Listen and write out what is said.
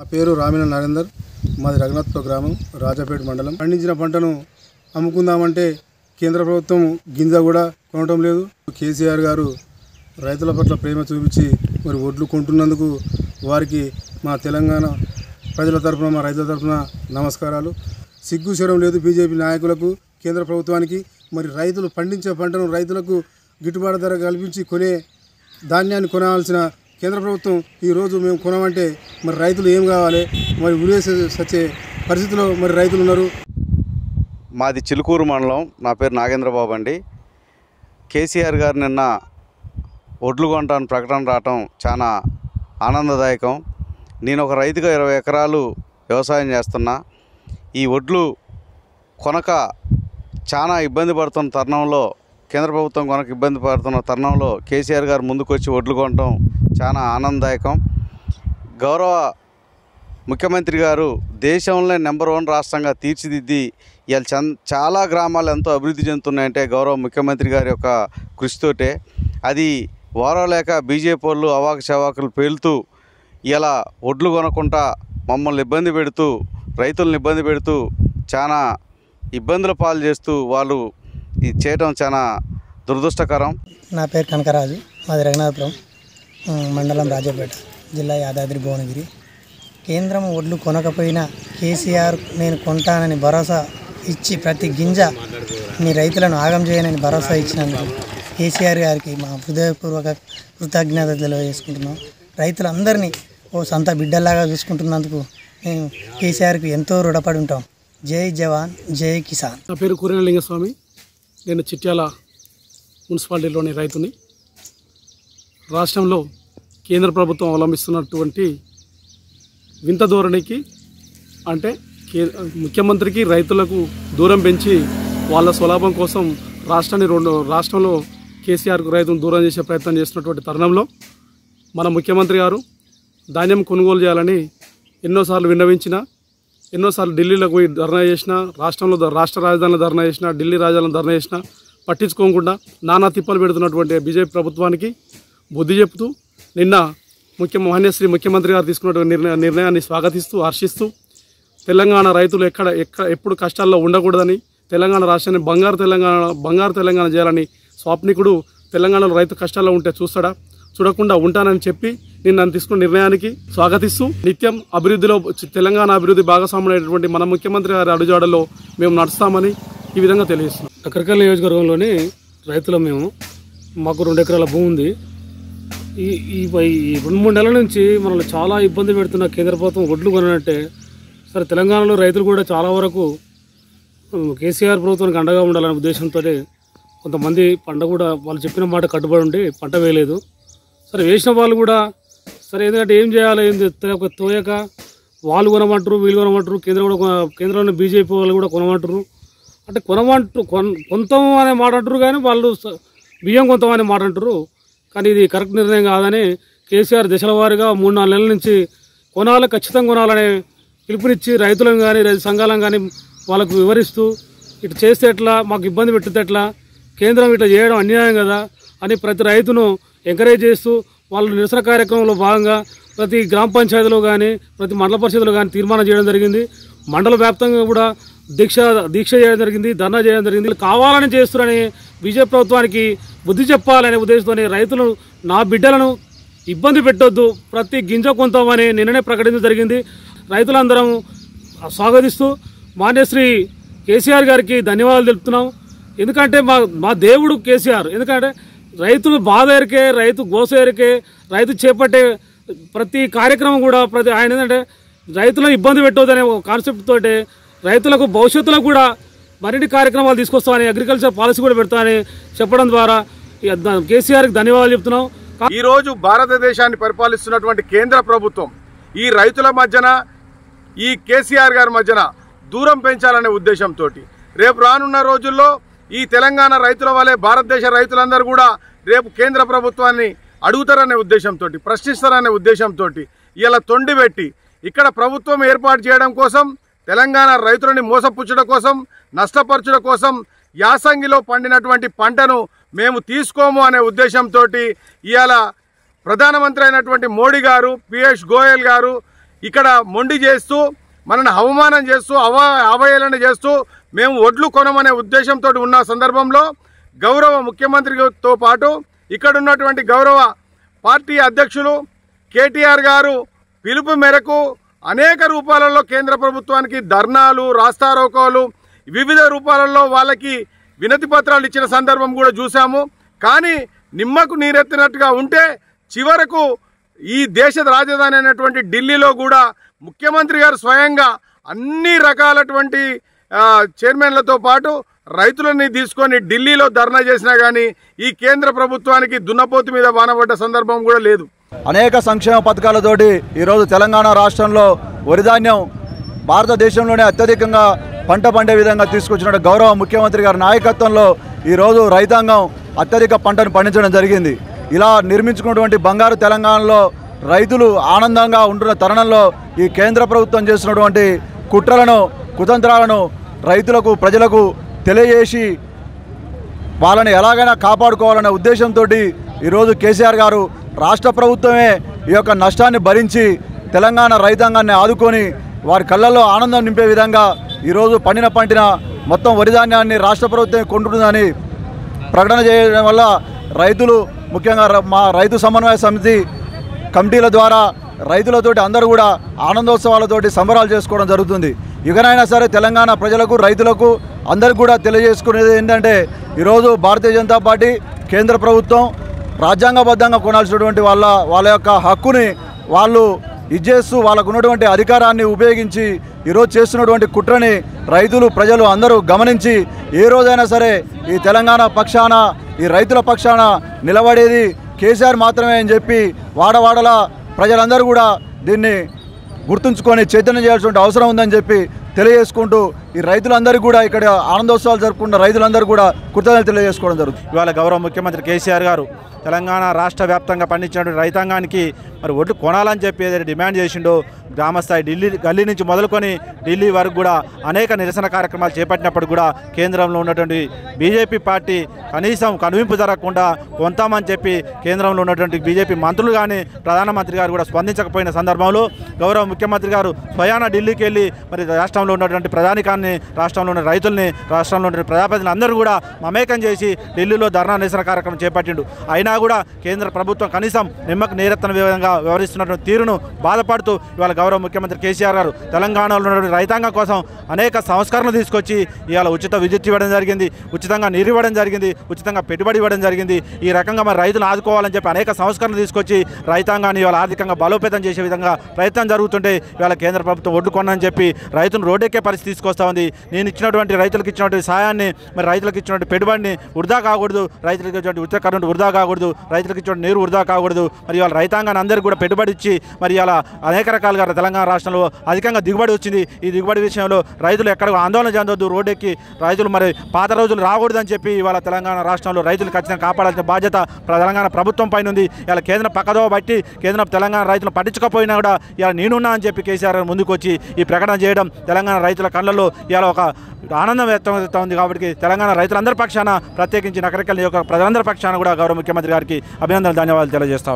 నా పేరు రామిన నరేందర్ మాది రఘునాథ్పూర్ గ్రామం రాజాపేట మండలం పండించిన పంటను అమ్ముకుందామంటే కేంద్ర ప్రభుత్వం గింజ కూడా కొనటం లేదు కేసీఆర్ గారు రైతుల పట్ల ప్రేమ చూపించి మరి ఒడ్లు కొంటున్నందుకు వారికి మా తెలంగాణ ప్రజల తరఫున మా రైతుల తరఫున నమస్కారాలు సిగ్గు శరం లేదు బీజేపీ నాయకులకు కేంద్ర ప్రభుత్వానికి మరి రైతులు పండించే పంటను రైతులకు గిట్టుబాటు ధర కల్పించి కొనే ధాన్యాన్ని కొనాల్సిన కేంద్ర ప్రభుత్వం ఈరోజు మేము కొనమంటే మరి రైతులు ఏం కావాలి మరి ఉరేసి వచ్చే పరిస్థితిలో మరి రైతులు ఉన్నారు మాది చిలుకూరు మండలం నా పేరు నాగేంద్రబాబు అండి కేసీఆర్ గారు నిన్న ఒడ్లు కొంటాను ప్రకటన రావటం చాలా ఆనందదాయకం నేను ఒక రైతుగా ఇరవై ఎకరాలు వ్యవసాయం చేస్తున్నా ఈ ఒడ్లు కొనక చాలా ఇబ్బంది పడుతున్న తరుణంలో కేంద్ర ప్రభుత్వం కొనక ఇబ్బంది పడుతున్న తరుణంలో కేసీఆర్ గారు ముందుకొచ్చి ఒడ్లు కొనటం చాలా ఆనందదాయకం గౌరవ ముఖ్యమంత్రి గారు దేశంలో నెంబర్ వన్ రాష్ట్రంగా తీర్చిదిద్ది ఇవాళ చన్ చాలా గ్రామాలు ఎంతో అభివృద్ధి చెందుతున్నాయంటే గౌరవ ముఖ్యమంత్రి గారి యొక్క కృషితోటే అది వారలేక బీజేపీ వాళ్ళు అవాక చవాకులు పేలుతూ ఇలా ఒడ్లు కొనకుండా మమ్మల్ని ఇబ్బంది పెడుతూ రైతులను ఇబ్బంది పెడుతూ చాలా ఇబ్బందుల పాలు చేస్తూ వాళ్ళు ఇది చేయటం చాలా దురదృష్టకరం నా పేరు కనకరాజు మాది రఘునాథపురం మండలం రాజాపేట జిల్లా యాదాద్రి భువనగిరి కేంద్రం ఒడ్లు కొనకపోయినా కేసీఆర్ నేను కొంటానని భరోసా ఇచ్చి ప్రతి గింజ మీ రైతులను ఆగం చేయనని భరోసా ఇచ్చినందుకు కేసీఆర్ గారికి మా హృదయపూర్వక కృతజ్ఞత తెలియజేసుకుంటున్నాం రైతులందరినీ ఓ సొంత బిడ్డల్లాగా చూసుకుంటున్నందుకు మేము కేసీఆర్కి ఎంతో రుణపడి ఉంటాం జై జవాన్ జై కిసాన్ నా పేరు కూరేన లింగస్వామి నేను చిట్యాల మున్సిపాలిటీలోని రైతుని రాష్ట్రంలో కేంద్ర ప్రభుత్వం అవలంబిస్తున్నటువంటి వింత ధోరణికి అంటే ముఖ్యమంత్రికి రైతులకు దూరం పెంచి వాళ్ళ స్వలాభం కోసం రాష్ట్రాన్ని రెండు రాష్ట్రంలో కేసీఆర్కు రైతును దూరం చేసే ప్రయత్నం చేస్తున్నటువంటి తరుణంలో మన ముఖ్యమంత్రి గారు ధాన్యం కొనుగోలు చేయాలని ఎన్నోసార్లు విన్నవించిన ఎన్నోసార్లు ఢిల్లీలో పోయి ధర్నా చేసిన రాష్ట్రంలో రాష్ట్ర రాజధానిలో ధర్నా చేసిన ఢిల్లీ రాజధానిలో ధర్నా చేసిన పట్టించుకోకుండా నానా తిప్పలు పెడుతున్నటువంటి బీజేపీ ప్రభుత్వానికి బుద్ధి చెప్తూ నిన్న ముఖ్య మహన్యశ్రీ ముఖ్యమంత్రి గారు తీసుకున్నటువంటి నిర్ణయాన్ని స్వాగతిస్తూ హర్షిస్తూ తెలంగాణ రైతులు ఎక్కడ ఎక్కడ ఎప్పుడు కష్టాల్లో ఉండకూడదని తెలంగాణ రాష్ట్రాన్ని బంగారు తెలంగాణ బంగారు తెలంగాణ చేయాలని స్వాప్నికుడు తెలంగాణలో రైతు కష్టాల్లో ఉంటే చూస్తాడా చూడకుండా ఉంటానని చెప్పి నేను నన్ను తీసుకున్న నిర్ణయానికి స్వాగతిస్తూ నిత్యం అభివృద్ధిలో తెలంగాణ అభివృద్ధి భాగస్వామ్యమైనటువంటి మన ముఖ్యమంత్రి గారి అడుజాడలో మేము నడుస్తామని ఈ విధంగా తెలియజేస్తున్నాం కరికల్ నియోజకవర్గంలోని రైతులు మేము మాకు రెండు ఎకరాల భూమి ఉంది ఈ ఈ రెండు మూడు నెలల నుంచి మనల్ని చాలా ఇబ్బంది పెడుతున్న కేంద్ర ప్రభుత్వం ఒడ్లు కొనంటే సరే తెలంగాణలో రైతులు కూడా చాలా వరకు కేసీఆర్ ప్రభుత్వానికి అండగా ఉండాలనే ఉద్దేశంతో కొంతమంది పంట కూడా వాళ్ళు చెప్పిన మాట కట్టుబడి ఉండి పంట వేయలేదు సరే వేసిన వాళ్ళు కూడా సరే ఎందుకంటే ఏం చేయాలి ఏం తోయక వాళ్ళు కొనమంటారు వీళ్ళు కొనమంటారు కేంద్రం కూడా కేంద్రంలో బీజేపీ వాళ్ళు కూడా కొనమంటారు అంటే కొనమంటారు కొన్ కొంతం అనే మాట అంటారు కానీ వాళ్ళు బియ్యం కొంతమనే మాట అంటారు కానీ ఇది కరెక్ట్ నిర్ణయం కాదని కేసీఆర్ దశల వారీగా మూడు నాలుగు నెలల నుంచి కొనాలి ఖచ్చితంగా కొనాలనే పిలుపునిచ్చి రైతులను కానీ రైతు సంఘాలను కానీ వాళ్ళకు వివరిస్తూ ఇటు చేస్తే ఎట్లా మాకు ఇబ్బంది పెట్టితే ఎట్లా కేంద్రం ఇట్లా చేయడం అన్యాయం కదా అని ప్రతి రైతును ఎంకరేజ్ చేస్తూ వాళ్ళు నిరసన కార్యక్రమంలో భాగంగా ప్రతి గ్రామ పంచాయతీలో కానీ ప్రతి మండల పరిషత్లో కానీ తీర్మానం చేయడం జరిగింది మండల వ్యాప్తంగా కూడా దీక్ష దీక్ష చేయడం జరిగింది ధర్నా చేయడం జరిగింది కావాలని చేస్తున్నారని బీజేపీ ప్రభుత్వానికి బుద్ధి చెప్పాలనే ఉద్దేశంతోనే రైతులను నా బిడ్డలను ఇబ్బంది పెట్టొద్దు ప్రతి గింజ కొంతామని నిన్ననే ప్రకటించడం జరిగింది రైతులందరం స్వాగతిస్తూ మాన్యశ్రీ కేసీఆర్ గారికి ధన్యవాదాలు తెలుపుతున్నాం ఎందుకంటే మా మా దేవుడు కేసీఆర్ ఎందుకంటే రైతులు బాధ ఎరికే రైతు గోస ఎరికే రైతు చేపట్టే ప్రతి కార్యక్రమం కూడా ప్రతి ఆయన ఏంటంటే రైతులను ఇబ్బంది పెట్టవద్దనే కాన్సెప్ట్ తోటే రైతులకు భవిష్యత్తులో కూడా మరిన్ని కార్యక్రమాలు తీసుకొస్తామని అగ్రికల్చర్ పాలసీ కూడా పెడతామని చెప్పడం ద్వారా కేసీఆర్కి ధన్యవాదాలు చెప్తున్నాం ఈరోజు భారతదేశాన్ని పరిపాలిస్తున్నటువంటి కేంద్ర ప్రభుత్వం ఈ రైతుల మధ్యన ఈ కేసీఆర్ గారి మధ్యన దూరం పెంచాలనే ఉద్దేశంతో రేపు రానున్న రోజుల్లో ఈ తెలంగాణ రైతుల వల్లే భారతదేశ రైతులందరూ కూడా రేపు కేంద్ర ప్రభుత్వాన్ని అడుగుతారనే ఉద్దేశంతో ప్రశ్నిస్తారనే ఉద్దేశంతో ఇలా తొండి పెట్టి ఇక్కడ ప్రభుత్వం ఏర్పాటు చేయడం కోసం తెలంగాణ రైతులని మోసపుచ్చడం కోసం నష్టపరచడం కోసం యాసంగిలో పండినటువంటి పంటను మేము తీసుకోము అనే ఉద్దేశంతో ఇవాళ ప్రధానమంత్రి అయినటువంటి మోడీ గారు పిఎస్ గోయల్ గారు ఇక్కడ మొండి చేస్తూ మనల్ని అవమానం చేస్తూ అవ అవహేళన చేస్తూ మేము ఒడ్లు కొనమనే ఉద్దేశంతో ఉన్న సందర్భంలో గౌరవ ముఖ్యమంత్రితో పాటు ఇక్కడ ఉన్నటువంటి గౌరవ పార్టీ అధ్యక్షులు కేటీఆర్ గారు పిలుపు మేరకు అనేక రూపాలలో కేంద్ర ప్రభుత్వానికి ధర్నాలు రాస్తారోకాలు వివిధ రూపాలలో వాళ్ళకి వినతి పత్రాలు ఇచ్చిన సందర్భం కూడా చూసాము కానీ నిమ్మకు నీరెత్తినట్టుగా ఉంటే చివరకు ఈ దేశ రాజధాని అయినటువంటి ఢిల్లీలో కూడా ముఖ్యమంత్రి గారు స్వయంగా అన్ని రకాలటువంటి చైర్మన్లతో పాటు రైతులని తీసుకొని ఢిల్లీలో ధర్నా చేసినా కానీ ఈ కేంద్ర ప్రభుత్వానికి దున్నపోతు మీద వానబడ్డ సందర్భం కూడా లేదు అనేక సంక్షేమ పథకాలతోటి ఈరోజు తెలంగాణ రాష్ట్రంలో వరిధాన్యం భారతదేశంలోనే అత్యధికంగా పంట పండే విధంగా తీసుకొచ్చిన గౌరవ ముఖ్యమంత్రి గారి నాయకత్వంలో ఈరోజు రైతాంగం అత్యధిక పంటను పండించడం జరిగింది ఇలా నిర్మించుకున్నటువంటి బంగారు తెలంగాణలో రైతులు ఆనందంగా ఉంటున్న తరుణంలో ఈ కేంద్ర ప్రభుత్వం చేస్తున్నటువంటి కుట్రలను కుతంత్రాలను రైతులకు ప్రజలకు తెలియజేసి వాళ్ళని ఎలాగైనా కాపాడుకోవాలనే ఉద్దేశంతో ఈరోజు కేసీఆర్ గారు రాష్ట్ర ప్రభుత్వమే ఈ యొక్క నష్టాన్ని భరించి తెలంగాణ రైతాంగాన్ని ఆదుకొని వారి కళ్ళల్లో ఆనందం నింపే విధంగా ఈరోజు పండిన పండిన మొత్తం వరి ధాన్యాన్ని రాష్ట్ర ప్రభుత్వం కొంటుందని ప్రకటన చేయడం వల్ల రైతులు ముఖ్యంగా మా రైతు సమన్వయ సమితి కమిటీల ద్వారా రైతులతోటి అందరూ కూడా ఆనందోత్సవాలతోటి సంబరాలు చేసుకోవడం జరుగుతుంది ఇకనైనా సరే తెలంగాణ ప్రజలకు రైతులకు అందరికి కూడా తెలియజేసుకునేది ఏంటంటే ఈరోజు భారతీయ జనతా పార్టీ కేంద్ర ప్రభుత్వం రాజ్యాంగబద్ధంగా కొనాల్సినటువంటి వాళ్ళ వాళ్ళ యొక్క హక్కుని వాళ్ళు ఇచ్చేస్తూ వాళ్ళకు ఉన్నటువంటి అధికారాన్ని ఉపయోగించి ఈరోజు చేస్తున్నటువంటి కుట్రని రైతులు ప్రజలు అందరూ గమనించి ఏ రోజైనా సరే ఈ తెలంగాణ పక్షాన ఈ రైతుల పక్షాన నిలబడేది కేసీఆర్ మాత్రమే అని చెప్పి వాడవాడల ప్రజలందరూ కూడా దీన్ని గుర్తుంచుకొని చైతన్యం చేయాల్సిన అవసరం ఉందని చెప్పి తెలియజేసుకుంటూ ఈ రైతులందరూ కూడా ఇక్కడ ఆనందోత్సవాలు జరుపుకున్న రైతులందరూ కూడా కృతజ్ఞతలు తెలియజేసుకోవడం జరుగుతుంది ఇవాళ గౌరవ ముఖ్యమంత్రి కేసీఆర్ గారు తెలంగాణ రాష్ట్ర వ్యాప్తంగా పండించినటువంటి రైతాంగానికి మరి ఒడ్డు కొనాలని చెప్పి డిమాండ్ చేసిండో గ్రామస్థాయి ఢిల్లీ గల్లీ నుంచి మొదలుకొని ఢిల్లీ వరకు కూడా అనేక నిరసన కార్యక్రమాలు చేపట్టినప్పుడు కూడా కేంద్రంలో ఉన్నటువంటి బీజేపీ పార్టీ కనీసం కనువింపు జరగకుండా కొంతామని చెప్పి కేంద్రంలో ఉన్నటువంటి బీజేపీ మంత్రులు కానీ ప్రధానమంత్రి గారు కూడా స్పందించకపోయిన సందర్భంలో గౌరవ ముఖ్యమంత్రి గారు స్వయాన ఢిల్లీకి వెళ్ళి మరి రాష్ట్రంలో ఉన్నటువంటి ప్రధానికాన్ని రాష్ట్రంలో ఉన్న రైతుల్ని రాష్ట్రంలో ఉన్న ప్రజాప్రతిని అందరూ కూడా మమేకం చేసి ఢిల్లీలో ధర్నా నిరసన కార్యక్రమం చేపట్టిండు అయినా కూడా కేంద్ర ప్రభుత్వం కనీసం నిమ్మకు నేరెత్తన విధంగా వ్యవహరిస్తున్నటువంటి తీరును బాధపడుతూ ఇవాళ గౌరవ ముఖ్యమంత్రి కేసీఆర్ గారు తెలంగాణలో ఉన్నటువంటి రైతాంగం కోసం అనేక సంస్కరణలు తీసుకొచ్చి ఇవాళ ఉచిత విద్యుత్ ఇవ్వడం జరిగింది ఉచితంగా నీరు ఇవ్వడం జరిగింది ఉచితంగా పెట్టుబడి ఇవ్వడం జరిగింది ఈ రకంగా మన రైతులు ఆదుకోవాలని చెప్పి అనేక సంస్కరణలు తీసుకొచ్చి రైతాంగాన్ని ఇవాళ ఆర్థికంగా బలోపేతం చేసే విధంగా ప్రయత్నం జరుగుతుంటే ఇవాళ కేంద్ర ప్రభుత్వం ఒడ్డుకొనని చెప్పి రైతును రోడ్డెక్కే పరిస్థితి తీసుకొస్తా ఉంది నేను ఇచ్చినటువంటి రైతులకు ఇచ్చినటువంటి సాయాన్ని మరి రైతులకు ఇచ్చినటువంటి పెట్టుబడిని వృధా కాకూడదు రైతులకు ఇచ్చినటువంటి ఉచిత కరెంటు వృధా కాకూడదు రైతులకు ఇచ్చినటువంటి నీరు వృధా కాకూడదు మరి ఇవాళ రైతాంగాన్ని అందరికీ కూడా పెట్టుబడి ఇచ్చి మరి ఇలా అనేక రకాలుగా తెలంగాణ రాష్ట్రంలో అధికంగా దిగుబడి వచ్చింది ఈ దిగుబడి విషయంలో రైతులు ఎక్కడ ఆందోళన చెందొద్దు రోడ్డెక్కి రైతులు మరి పాత రోజులు రాకూడదని చెప్పి ఇవాళ తెలంగాణ రాష్ట్రంలో రైతులు ఖచ్చితంగా కాపాడాల్సిన బాధ్యత తెలంగాణ ప్రభుత్వం పైన ఉంది ఇలా కేంద్రం పక్కదో బట్టి కేంద్రం తెలంగాణ రైతులు పట్టించకపోయినా కూడా ఇలా నేనున్నా అని చెప్పి కేసీఆర్ ముందుకు వచ్చి ఈ ప్రకటన చేయడం తెలంగాణ రైతుల కళ్ళల్లో ఇలా ఒక ఆనందం ఉంది కాబట్టి తెలంగాణ రైతులందరి పక్షాన ప్రత్యేకించి నకరికల్ని యొక్క ప్రజలందరి పక్షాన కూడా గౌరవ ముఖ్యమంత్రి గారికి అభినందనలు ధన్యవాదాలు తెలియజేస్తాం